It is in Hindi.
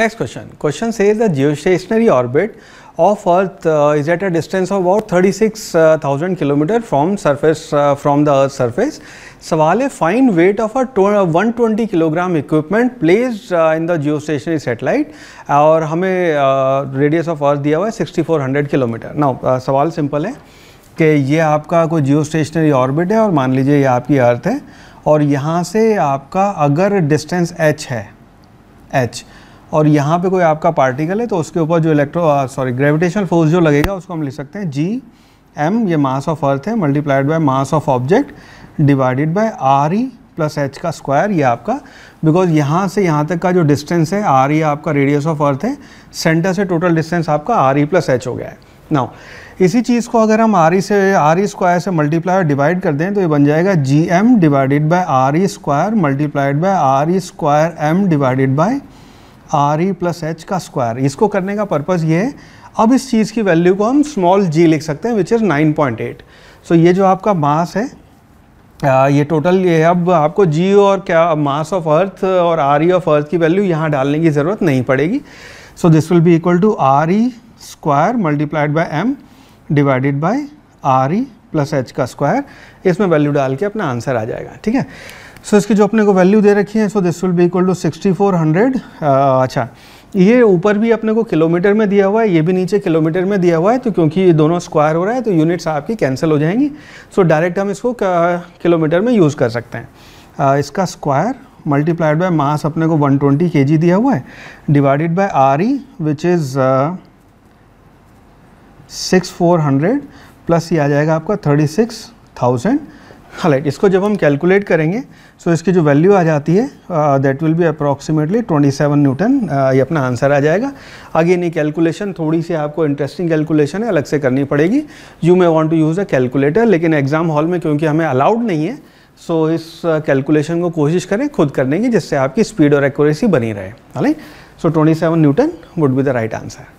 नेक्स्ट क्वेश्चन क्वेश्चन से is the geostationary orbit of earth is at a distance of about thirty six thousand kilometre from surface from the earth surface सवाल है find weight of a one twenty kilogram equipment placed in the geostationary satellite और हमें रेडियस ऑफ अर्थ दिया हुआ है सिक्सटी फोर हंड्रेड किलोमीटर ना सवाल सिंपल है कि ये आपका कोई जियो स्टेशनरी ऑर्बिट है और मान लीजिए ये आपकी अर्थ है और यहाँ से आपका अगर डिस्टेंस एच है एच और यहाँ पे कोई आपका पार्टिकल है तो उसके ऊपर जो इलेक्ट्रो सॉरी ग्रेविटेशनल फोर्स जो लगेगा उसको हम लिख सकते हैं जी एम ये मास ऑफ अर्थ है multiplied by mass of object divided by R E plus H का स्क्वायर ये आपका बिकॉज यहाँ से यहाँ तक का जो डिस्टेंस है आर ई e आपका रेडियस ऑफ अर्थ है सेंटर से टोटल डिस्टेंस आपका आर ई प्लस एच हो गया है नाउ इसी चीज़ को अगर हम आर ई e से आर ई स्क्वायर से मल्टीप्लाई डिवाइड कर दें तो ये बन जाएगा G M divided by R E square multiplied by R E square M divided by R E plus H का स्क्वायर इसको करने का पर्पज़ ये है अब इस चीज़ की वैल्यू को हम स्मॉल जी लिख सकते हैं which is nine point eight so ये जो आपका मास है आ, ये टोटल ये अब आपको जी और क्या मास ऑफ अर्थ और आर ई ऑफ अर्थ की वैल्यू यहाँ डालने की ज़रूरत नहीं पड़ेगी so this will be equal to R E square multiplied by M divided by R E plus H का स्क्वायर इसमें वैल्यू डाल के अपना आंसर आ जाएगा ठीक है सो so, इसकी जो अपने को वैल्यू दे रखी है so this will be equal to sixty four hundred अच्छा ये ऊपर भी अपने को किलोमीटर में दिया हुआ है ये भी नीचे किलोमीटर में दिया हुआ है तो क्योंकि ये दोनों स्क्वायर हो रहा है तो यूनिट्स आपकी कैंसिल हो जाएंगी सो so, डायरेक्ट हम इसको किलोमीटर uh, में यूज़ कर सकते हैं आ, uh, इसका स्क्वायर मल्टीप्लाइड बाय मास अपने को 120 ट्वेंटी दिया हुआ है divided by R E which is six four hundred plus ये आ जाएगा आपका थर्टी सिक्स थाउजेंड हालाइट इसको जब हम कैलकुलेट करेंगे सो so इसकी जो वैल्यू आ जाती है that will be approximately 27 newton ये अपना आंसर आ जाएगा आगे नहीं कैलकुलेशन थोड़ी सी आपको इंटरेस्टिंग कैलकुलेशन है अलग से करनी पड़ेगी you may want to use a calculator लेकिन एग्ज़ाम हॉल में क्योंकि हमें अलाउड नहीं है सो so इस कैलकुलेशन uh, को कोशिश करें खुद करने की जिससे आपकी स्पीड और एक्यूरेसी बनी रहे हालाइट so twenty newton would be the right answer